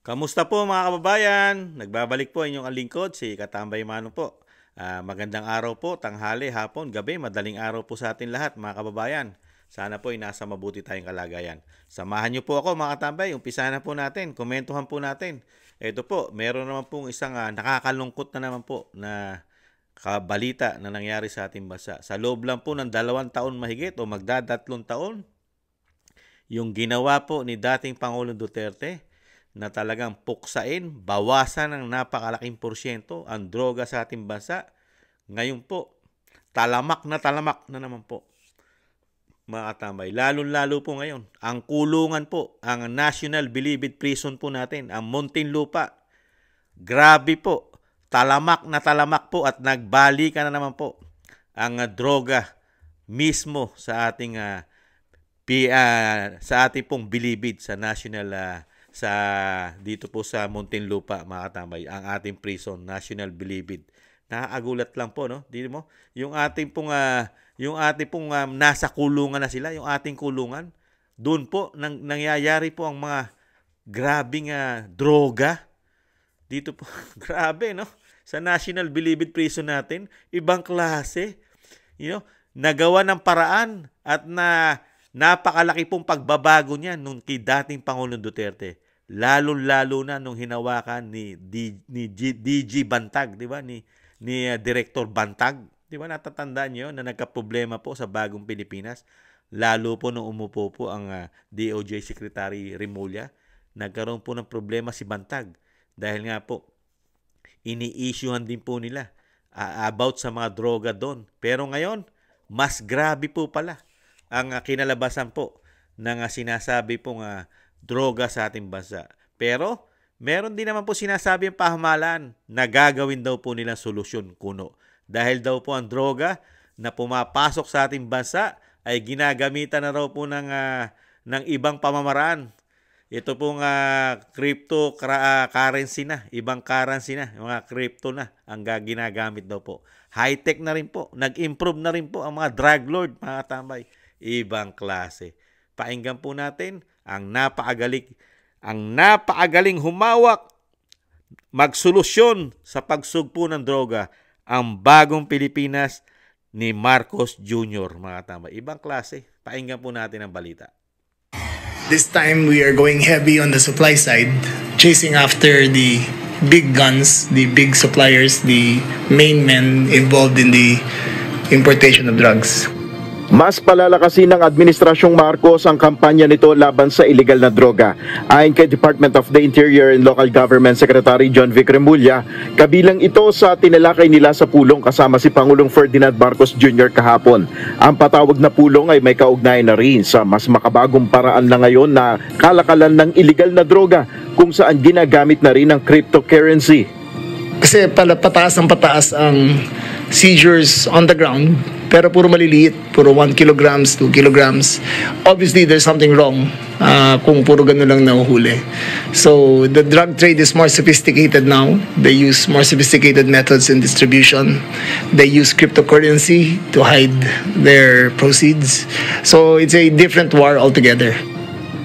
Kamusta po mga kababayan? Nagbabalik po inyong alingkod si Katambay Mano po. Uh, magandang araw po, tanghali, hapon, gabi, madaling araw po sa atin lahat mga kababayan. Sana po ay nasa mabuti tayong kalagayan. Samahan niyo po ako mga katambay, umpisa na po natin, komentuhan po natin. Ito po, meron naman pong isang uh, nakakalungkot na naman po na kabalita na nangyari sa ating bansa. Sa loob lang po ng dalawang taon mahigit o magdadatlong taon, yung ginawa po ni dating Pangulong Duterte na talagang puksain, bawasan ng napakalaking porsyento ang droga sa ating bansa. Ngayon po, talamak na talamak na naman po mga katambay. Lalo-lalo po ngayon, ang kulungan po, ang National Bilibid Prison po natin, ang Muntinlupa, grabe po, talamak na talamak po at nagbalikan na naman po ang uh, droga mismo sa ating uh, ah, pi, uh, ah, sa ating pong bilibid sa National uh, sa dito po sa Muntinlupa mga ang ating prison National Bilibid. Nakakagulat lang po no, dito mo? Yung ating pong uh, yung ating pong um, nasa kulungan na sila, yung ating kulungan, doon po nang, nangyayari po ang mga grabing uh, droga. Dito po, grabe no. Sa National Bilibid Prison natin, ibang klase. You know, nagawa ng paraan at na Napakalaki pong pagbabago niya nung kay dating Pangulong Duterte. Lalo-lalo na nung hinawakan ni, D, ni G, DG Bantag, di ba? Ni, ni uh, Director Bantag. Di ba natatandaan niyo na nagka-problema po sa bagong Pilipinas? Lalo po nung umupo po ang uh, DOJ Secretary Remulla, nagkaroon po ng problema si Bantag. Dahil nga po, ini-issuehan din po nila uh, about sa mga droga doon. Pero ngayon, mas grabe po pala ang ah, kinalabasan po ng ah, sinasabi pong uh, droga sa ating bansa. Pero meron din naman po sinasabi ang pahamalan na gagawin daw po nila solusyon kuno. Dahil daw po ang droga na pumapasok sa ating bansa ay ginagamitan na raw po ng, uh, ng ibang pamamaraan. Ito pong uh, crypto currency na, ibang currency na, mga crypto na ang ginagamit daw po. High-tech na rin po, nag-improve na rin po ang mga drug lord, mga tambay ibang klase. Painggan po natin ang napaagalik ang napaagaling humawak magsolusyon sa pagsugpo ng droga ang bagong Pilipinas ni Marcos Jr. mga tama. Ibang klase. Painggan po natin ang balita. This time we are going heavy on the supply side, chasing after the big guns, the big suppliers, the main men involved in the importation of drugs. Mas palalakasin ng Administrasyong Marcos ang kampanya nito laban sa ilegal na droga. Ayon kay Department of the Interior and Local Government Secretary John Vic Remulla, kabilang ito sa tinalakay nila sa pulong kasama si Pangulong Ferdinand Marcos Jr. kahapon. Ang patawag na pulong ay may kaugnayan na rin sa mas makabagong paraan na ngayon na kalakalan ng ilegal na droga kung saan ginagamit na rin ang cryptocurrency kasi pala pataas ng pataas ang seizures on the ground pero puro maliliit, puro 1 kilograms, 2 kilograms. Obviously, there's something wrong uh, kung puro ganun lang nahuhuli. So, the drug trade is more sophisticated now. They use more sophisticated methods in distribution. They use cryptocurrency to hide their proceeds. So, it's a different war altogether.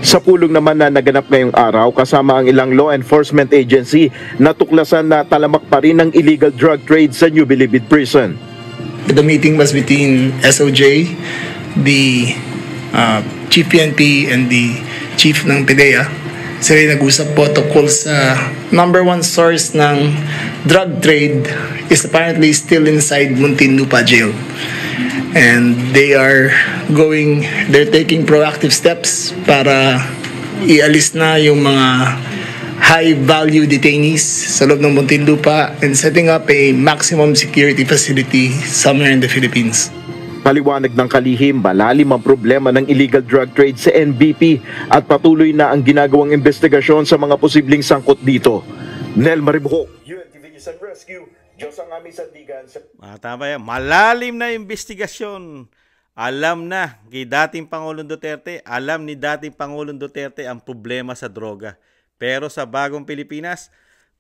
Sa pulong naman na naganap ngayong araw kasama ang ilang law enforcement agency natuklasan na talamak pa rin ang illegal drug trade sa New Bilibid Prison. The meeting was between SOJ, the uh, Chief PNP and the Chief ng PDEA. Sila nag-usap po tungkol sa number one source ng drug trade is apparently still inside Muntinlupa Jail. And they are going, they're taking proactive steps para ialis na yung mga high-value detainees sa loob ng Muntinlupa and setting up a maximum security facility somewhere in the Philippines. Paliwanag ng kalihim, malalim ang problema ng illegal drug trade sa NBP at patuloy na ang ginagawang investigasyon sa mga posibleng sangkot dito. Nel Maribuhok, UNTV News and Rescue, Diyos ang aming sandigan. Sa... Matama yan, malalim na investigasyon alam na kay dating Pangulong Duterte, alam ni dating Pangulong Duterte ang problema sa droga. Pero sa bagong Pilipinas,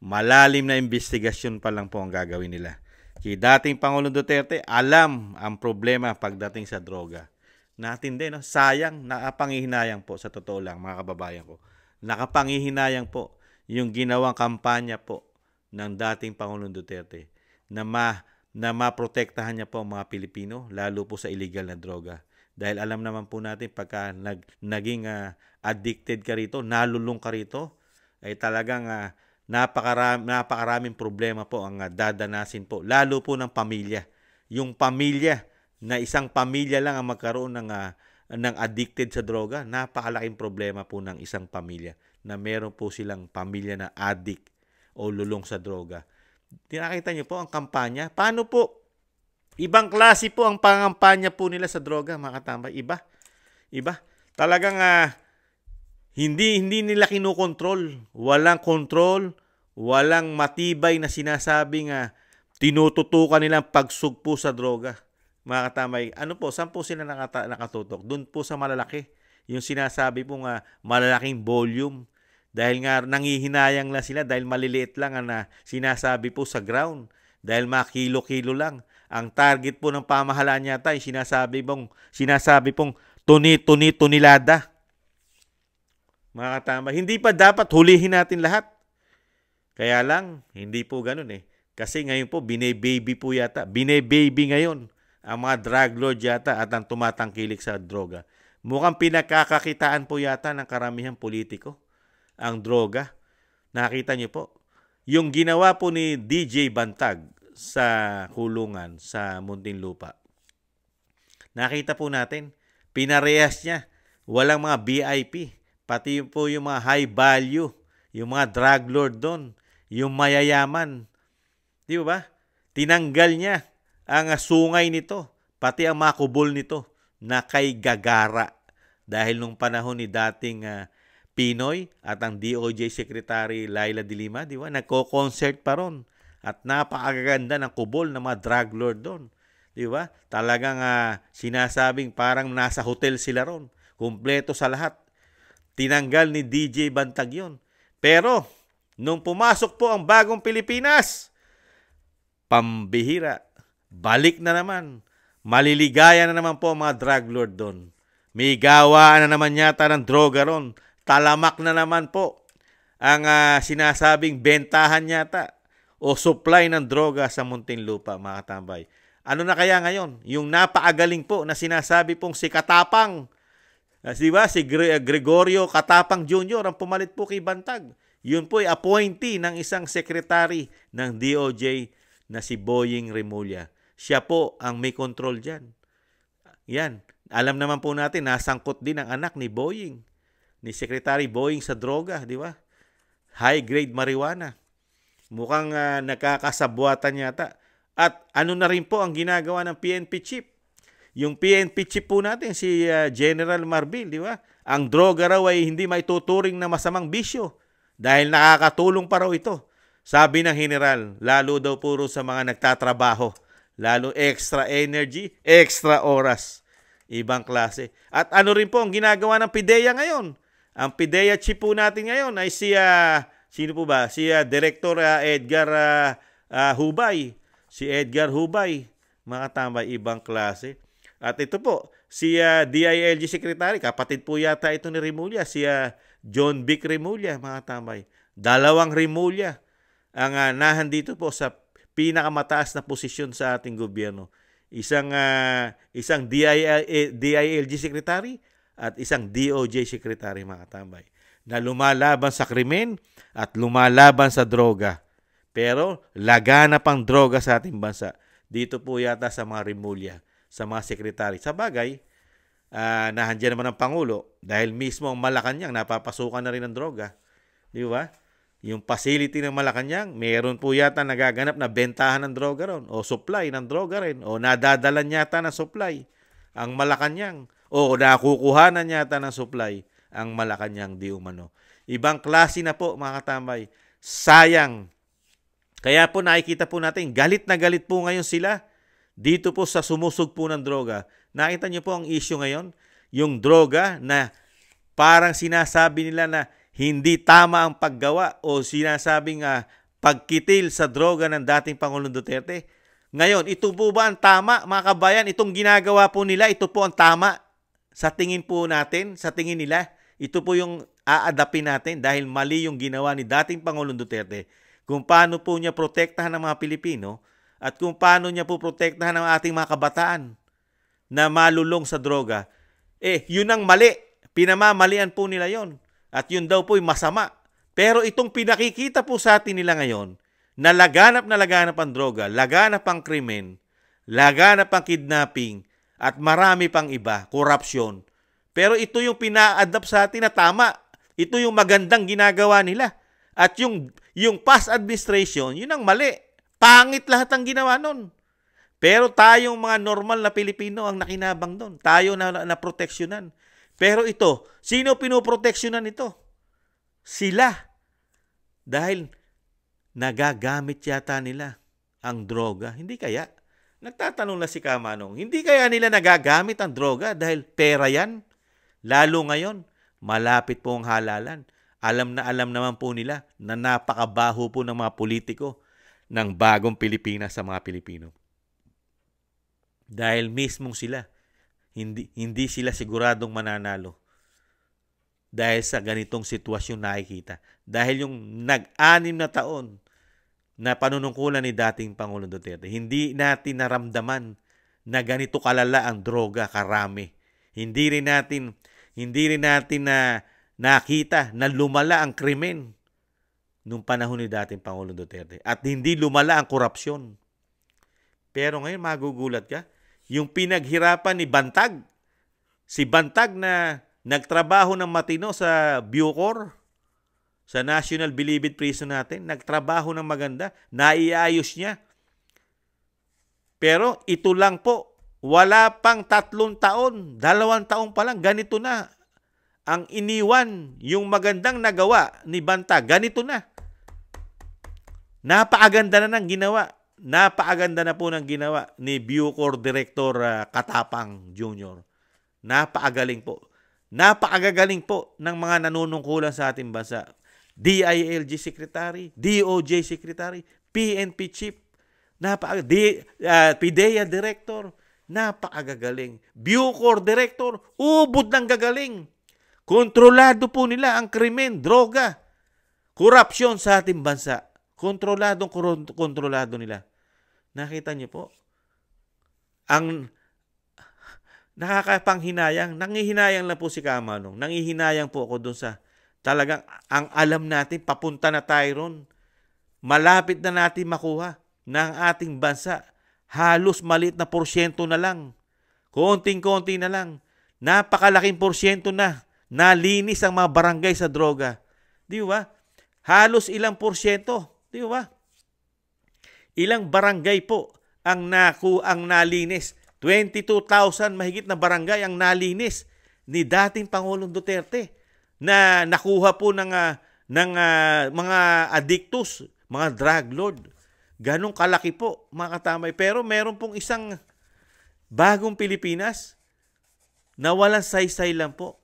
malalim na investigasyon pa lang po ang gagawin nila. Kay dating Pangulong Duterte, alam ang problema pagdating sa droga. Natin din, no? sayang, nakapangihinayang po sa totoo lang mga kababayan ko. Nakapangihinayang po yung ginawang kampanya po ng dating Pangulong Duterte na ma na maprotektahan niya po ang mga Pilipino, lalo po sa illegal na droga. Dahil alam naman po natin pagka nag, naging uh, addicted ka rito, nalulong ka rito, ay talagang uh, napakaram, napakaraming problema po ang uh, dadanasin po, lalo po ng pamilya. Yung pamilya, na isang pamilya lang ang magkaroon ng, uh, ng addicted sa droga, napakalaking problema po ng isang pamilya na meron po silang pamilya na addict o lulong sa droga. Tinakita niyo po ang kampanya. Paano po? Ibang klase po ang pangampanya po nila sa droga, mga katambay. Iba. Iba. Talagang uh, hindi hindi nila kinokontrol. Walang control, walang matibay na sinasabing uh, tinututukan nila ang pagsugpo sa droga. Mga katamay, ano po, saan po sila nakata- nakatutok? Doon po sa malalaki. Yung sinasabi po uh, ah, malalaking volume dahil nga nangihinayang lang sila dahil maliliit lang ang ah, sinasabi po sa ground. Dahil mga kilo kilo lang. Ang target po ng pamahalaan niya tayo, sinasabi pong, sinasabi pong tuni-tuni-tunilada. Mga katama, hindi pa dapat hulihin natin lahat. Kaya lang, hindi po ganun eh. Kasi ngayon po, bine-baby po yata. Bine-baby ngayon ang mga drug lord yata at ang tumatangkilik sa droga. Mukhang pinakakakitaan po yata ng karamihan politiko ang droga. Nakita niyo po, yung ginawa po ni DJ Bantag sa kulungan sa Muntinlupa. Nakita po natin, pinarehas niya. Walang mga VIP, pati po yung mga high value, yung mga drug lord doon, yung mayayaman. Di ba? Tinanggal niya ang sungay nito, pati ang makubol nito na kay Gagara. Dahil nung panahon ni dating uh, Pinoy at ang DOJ Secretary Laila Dilima, di ba? Nagko-concert pa ron. At napakaganda ng kubol ng mga drug lord doon. Di ba? Talagang uh, sinasabing parang nasa hotel sila ron. Kumpleto sa lahat. Tinanggal ni DJ Bantag yon. Pero, nung pumasok po ang bagong Pilipinas, pambihira, balik na naman. Maliligaya na naman po ang mga drug lord doon. May gawaan na naman yata ng droga ron Talamak na naman po ang uh, sinasabing bentahan yata o supply ng droga sa Muntinlupa, mga katambay. Ano na kaya ngayon? Yung napaagaling po na sinasabi pong si Katapang, uh, di ba? Si Gre- ah, Gregorio Katapang Jr. ang pumalit po kay Bantag. Yun po ay appointee ng isang secretary ng DOJ na si Boying Remulla. Siya po ang may control dyan. Yan. Alam naman po natin, nasangkot din ang anak ni Boying ni Secretary Boeing sa droga, di ba? High-grade marijuana. Mukhang uh, nakakasabuatan yata. At ano na rin po ang ginagawa ng PNP chief? Yung PNP chief po natin, si uh, General Marbil, di ba? Ang droga raw ay hindi maituturing na masamang bisyo dahil nakakatulong pa raw ito. Sabi ng general, lalo daw puro sa mga nagtatrabaho, lalo extra energy, extra oras. Ibang klase. At ano rin po ang ginagawa ng PIDEA ngayon? Ang PIDEA chief po natin ngayon ay si, uh, sino po ba? Si uh, Director uh, Edgar uh, uh, Hubay. Si Edgar Hubay. Makatama ibang klase. At ito po, si uh, DILG Secretary, kapatid po yata ito ni Remulla, si uh, John Vic Remulla, mga tamay. Dalawang Remulla ang uh, nahan dito po sa pinakamataas na posisyon sa ating gobyerno. Isang uh, isang DILG eh, Secretary at isang DOJ secretary mga katambay na lumalaban sa krimen at lumalaban sa droga. Pero lagana pang droga sa ating bansa. Dito po yata sa mga rimulya, sa mga sekretary. Sa bagay, uh, nahandyan naman ang Pangulo dahil mismo ang Malacanang napapasukan na rin ng droga. Di ba? Yung facility ng Malacanang, meron po yata nagaganap na bentahan ng droga ron o supply ng droga rin o nadadalan yata ng supply ang Malacanang o na yata ng supply ang Malacanang di umano. Ibang klase na po mga katambay. Sayang. Kaya po nakikita po natin, galit na galit po ngayon sila dito po sa sumusog po ng droga. Nakita niyo po ang issue ngayon, yung droga na parang sinasabi nila na hindi tama ang paggawa o sinasabing uh, pagkitil sa droga ng dating Pangulong Duterte. Ngayon, ito po ba ang tama, mga kabayan? Itong ginagawa po nila, ito po ang tama sa tingin po natin, sa tingin nila, ito po yung aadapin natin dahil mali yung ginawa ni dating Pangulong Duterte kung paano po niya protektahan ang mga Pilipino at kung paano niya po protektahan ang ating mga kabataan na malulong sa droga. Eh, yun ang mali. Pinamamalian po nila yon At yun daw po ay masama. Pero itong pinakikita po sa atin nila ngayon, na laganap na laganap ang droga, laganap ang krimen, laganap ang kidnapping, at marami pang iba, korupsyon. Pero ito yung pina-adapt sa atin na tama. Ito yung magandang ginagawa nila. At yung, yung past administration, yun ang mali. Pangit lahat ang ginawa nun. Pero tayong mga normal na Pilipino ang nakinabang doon. Tayo na, na, proteksyonan. Pero ito, sino pinoproteksyonan ito? Sila. Dahil nagagamit yata nila ang droga. Hindi kaya? Nagtatanong na si Kamanong, hindi kaya nila nagagamit ang droga dahil pera yan? Lalo ngayon, malapit po ang halalan. Alam na alam naman po nila na napakabaho po ng mga politiko ng bagong Pilipinas sa mga Pilipino. Dahil mismo sila, hindi, hindi sila siguradong mananalo dahil sa ganitong sitwasyon nakikita. Dahil yung nag-anim na taon na panunungkulan ni dating Pangulong Duterte. Hindi natin naramdaman na ganito kalala ang droga karami. Hindi rin natin hindi rin natin na nakita na lumala ang krimen nung panahon ni dating Pangulong Duterte at hindi lumala ang korupsyon. Pero ngayon magugulat ka, yung pinaghirapan ni Bantag, si Bantag na nagtrabaho ng matino sa Bucor, sa National Bilibid Prison natin. Nagtrabaho ng maganda, naiayos niya. Pero ito lang po, wala pang tatlong taon, dalawang taon pa lang, ganito na. Ang iniwan, yung magandang nagawa ni Banta, ganito na. Napaaganda na ng ginawa. Napaaganda na po ng ginawa ni Bucor Director uh, Katapang Jr. Napaagaling po. Napakagaling po ng mga nanunungkulan sa ating bansa. DILG Secretary, DOJ Secretary, PNP Chief, napaka, D, uh, ah, PIDEA Director, napakagagaling. Bucor Director, ubod ng gagaling. Kontrolado po nila ang krimen, droga, korupsyon sa ating bansa. Kontroladong kontrolado nila. Nakita niyo po, ang nakakapanghinayang, nangihinayang lang po si Kamanong. Nangihinayang po ako doon sa Talagang ang alam natin, papunta na tayo ron. Malapit na natin makuha ng ating bansa. Halos maliit na porsyento na lang. Konting-konti na lang. Napakalaking porsyento na. Nalinis ang mga barangay sa droga. Di ba? Halos ilang porsyento. Di ba? Ilang barangay po ang naku ang nalinis. 22,000 mahigit na barangay ang nalinis ni dating Pangulong Duterte na nakuha po ng, uh, ng uh, mga addictus, mga drug lord. Ganong kalaki po, mga katamay. Pero meron pong isang bagong Pilipinas na walang saysay lang po.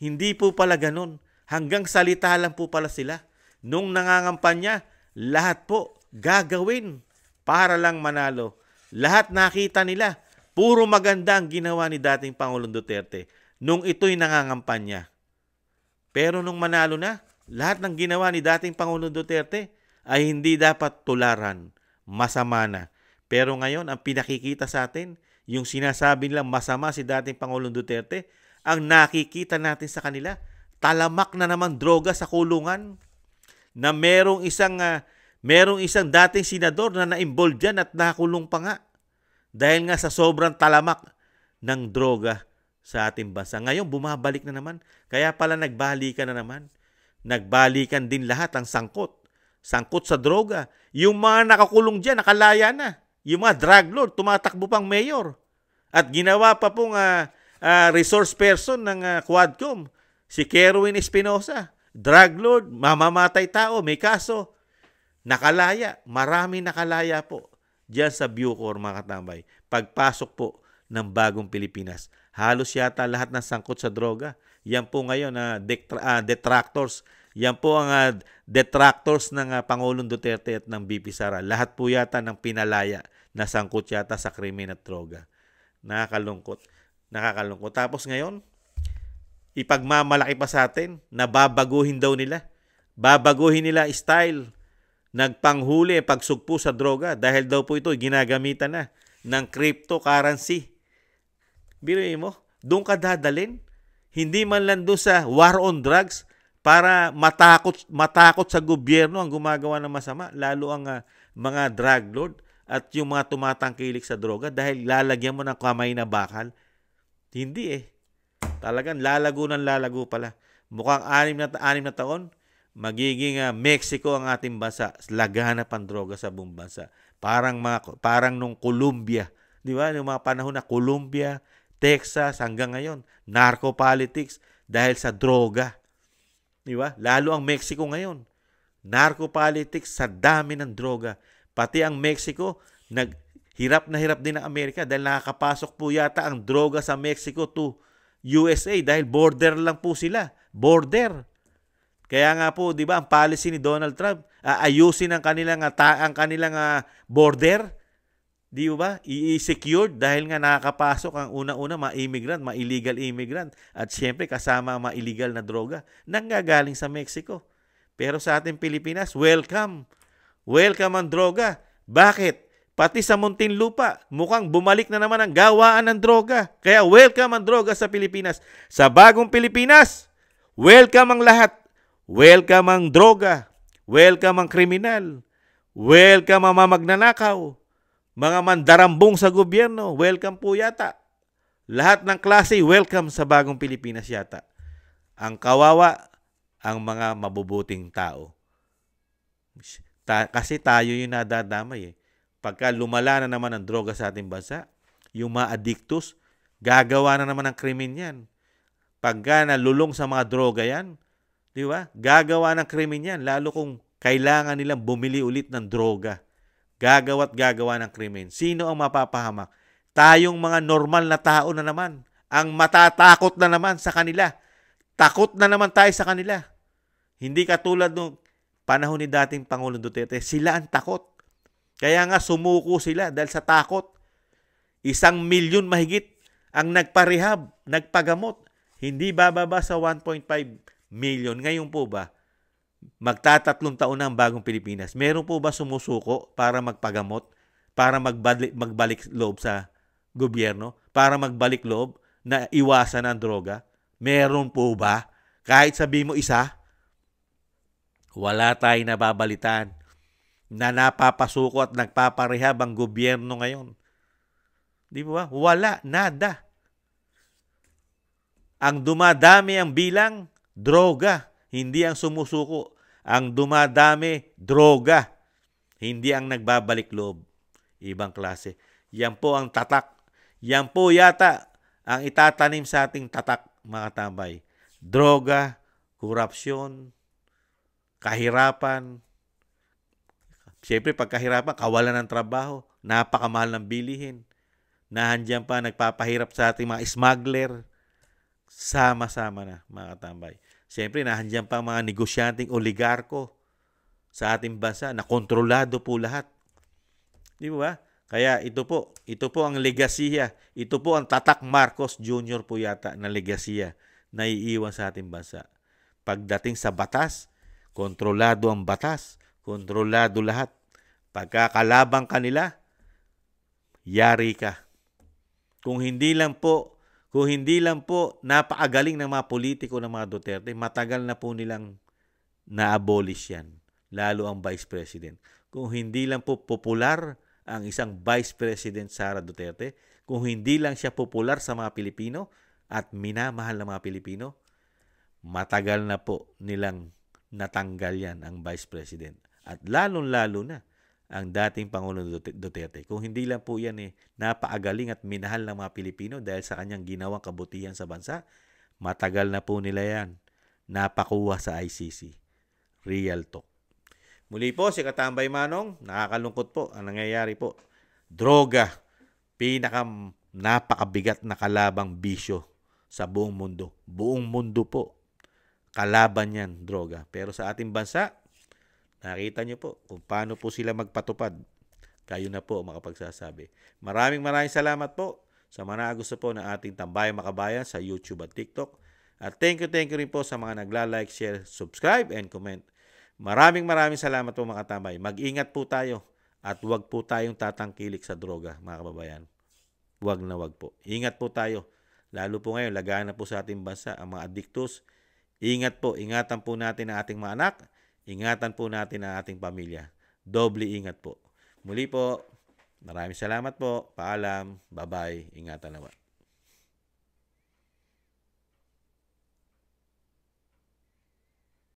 Hindi po pala ganon. Hanggang salita lang po pala sila. Nung nangangampanya, lahat po gagawin para lang manalo. Lahat nakita nila. Puro maganda ang ginawa ni dating Pangulong Duterte nung ito'y nangangampanya. Pero nung manalo na, lahat ng ginawa ni dating Pangulo Duterte ay hindi dapat tularan, masama na. Pero ngayon, ang pinakikita sa atin, yung sinasabi nilang masama si dating Pangulong Duterte, ang nakikita natin sa kanila, talamak na naman droga sa kulungan na merong isang uh, merong isang dating senador na na-involve diyan at nakulong pa nga dahil nga sa sobrang talamak ng droga sa ating bansa. Ngayon, bumabalik na naman. Kaya pala nagbalikan na naman. Nagbalikan din lahat ang sangkot. Sangkot sa droga. Yung mga nakakulong dyan, nakalaya na. Yung mga drug lord, tumatakbo pang mayor. At ginawa pa pong uh, uh, resource person ng uh, Quadcom, si Kerwin Espinosa. Drug lord, mamamatay tao, may kaso. Nakalaya, marami nakalaya po diyan sa Bucor mga katambay. Pagpasok po ng bagong Pilipinas halos yata lahat na sangkot sa droga. Yan po ngayon na uh, detra- uh, detractors. Yan po ang uh, detractors ng uh, Pangulong Duterte at ng BP Sara. Lahat po yata ng pinalaya na sangkot yata sa krimen at droga. Nakakalungkot. Nakakalungkot. Tapos ngayon, ipagmamalaki pa sa atin na babaguhin daw nila. Babaguhin nila style. Nagpanghuli, pagsugpo sa droga dahil daw po ito ginagamitan na ng cryptocurrency Biruin mo, doon ka dadalin. Hindi man lang doon sa war on drugs para matakot matakot sa gobyerno ang gumagawa ng masama, lalo ang uh, mga drug lord at yung mga tumatangkilik sa droga dahil lalagyan mo ng kamay na bakal. Hindi eh. Talagang lalago ng lalago pala. Mukhang anim na, anim na taon, magiging uh, Mexico ang ating bansa. Laganap ang droga sa buong bansa. Parang, mga, parang nung Colombia. Di ba? Yung mga panahon na Colombia, Texas hanggang ngayon, narco politics dahil sa droga. Di ba? Lalo ang Mexico ngayon. Narco politics sa dami ng droga. Pati ang Mexico, nag, hirap na hirap din ang Amerika dahil nakakapasok po yata ang droga sa Mexico to USA dahil border lang po sila. Border. Kaya nga po, 'di ba, ang policy ni Donald Trump, aayusin ang kanilang ang kanilang uh, border Di ba? I-secured dahil nga nakakapasok ang una-una mga immigrant, mga illegal immigrant. At siyempre kasama ang mga illegal na droga nanggagaling sa Mexico. Pero sa ating Pilipinas, welcome. Welcome ang droga. Bakit? Pati sa Lupa, mukhang bumalik na naman ang gawaan ng droga. Kaya welcome ang droga sa Pilipinas. Sa bagong Pilipinas, welcome ang lahat. Welcome ang droga. Welcome ang kriminal. Welcome ang mga magnanakaw mga mandarambong sa gobyerno, welcome po yata. Lahat ng klase, welcome sa bagong Pilipinas yata. Ang kawawa, ang mga mabubuting tao. Ta- kasi tayo yung nadadamay eh. Pagka lumala na naman ang droga sa ating bansa, yung mga addictus, gagawa na naman ng krimen yan. Pagka nalulong sa mga droga yan, di ba? Gagawa ng krimen yan, lalo kung kailangan nilang bumili ulit ng droga gagawa't gagawa ng krimen. Sino ang mapapahamak? Tayong mga normal na tao na naman, ang matatakot na naman sa kanila. Takot na naman tayo sa kanila. Hindi katulad ng panahon ni dating Pangulong Duterte, sila ang takot. Kaya nga sumuko sila dahil sa takot. Isang milyon mahigit ang nagparehab, nagpagamot. Hindi bababa sa 1.5 million. Ngayon po ba, Magtatatlong taon na ang bagong Pilipinas. Meron po ba sumusuko para magpagamot? Para magbalik, magbalik loob sa gobyerno? Para magbalik loob na iwasan ang droga? Meron po ba? Kahit sabi mo isa, wala tayong nababalitan na napapasuko at nagpaparehab ang gobyerno ngayon. Di ba? Wala, nada. Ang dumadami ang bilang, droga. Hindi ang sumusuko. Ang dumadami, droga. Hindi ang nagbabalik loob. Ibang klase. Yan po ang tatak. Yan po yata ang itatanim sa ating tatak, mga tambay. Droga, korupsyon, kahirapan. Siyempre, pagkahirapan, kawalan ng trabaho, napakamahal ng bilihin. Nahandyan pa, nagpapahirap sa ating mga smuggler. Sama-sama na, mga katambay. Siyempre, nahandyan pa mga negosyanteng oligarko sa ating bansa na kontrolado po lahat. Di ba? Kaya ito po, ito po ang legasiya. Ito po ang Tatak Marcos Jr. po yata na legasiya na iiwan sa ating bansa. Pagdating sa batas, kontrolado ang batas, kontrolado lahat. Pagkakalabang kanila, yari ka. Kung hindi lang po kung hindi lang po napakagaling ng mga politiko ng mga Duterte, matagal na po nilang na-abolish yan, lalo ang Vice President. Kung hindi lang po popular ang isang Vice President Sara Duterte, kung hindi lang siya popular sa mga Pilipino at minamahal ng mga Pilipino, matagal na po nilang natanggal yan ang Vice President. At lalong-lalo na ang dating Pangulong Duterte. Kung hindi lang po yan eh, napaagaling at minahal ng mga Pilipino dahil sa kanyang ginawang kabutihan sa bansa, matagal na po nila yan. Napakuha sa ICC. Real talk. Muli po si Katambay Manong, nakakalungkot po ang nangyayari po. Droga, pinaka napakabigat na kalabang bisyo sa buong mundo. Buong mundo po. Kalaban yan, droga. Pero sa ating bansa, Nakita nyo po kung paano po sila magpatupad. Kayo na po makapagsasabi. Maraming maraming salamat po sa mga gusto po ng ating Tambayan Makabayan sa YouTube at TikTok. At thank you, thank you rin po sa mga nagla-like, share, subscribe, and comment. Maraming maraming salamat po mga tambay. Mag-ingat po tayo at huwag po tayong tatangkilik sa droga mga kababayan. Huwag na huwag po. Ingat po tayo. Lalo po ngayon, lagaan na po sa ating bansa ang mga adiktos. Ingat po, ingatan po natin ang ating mga anak ingatan po natin ang ating pamilya. Doble ingat po. Muli po, maraming salamat po. Paalam. Bye-bye. Ingatan naman.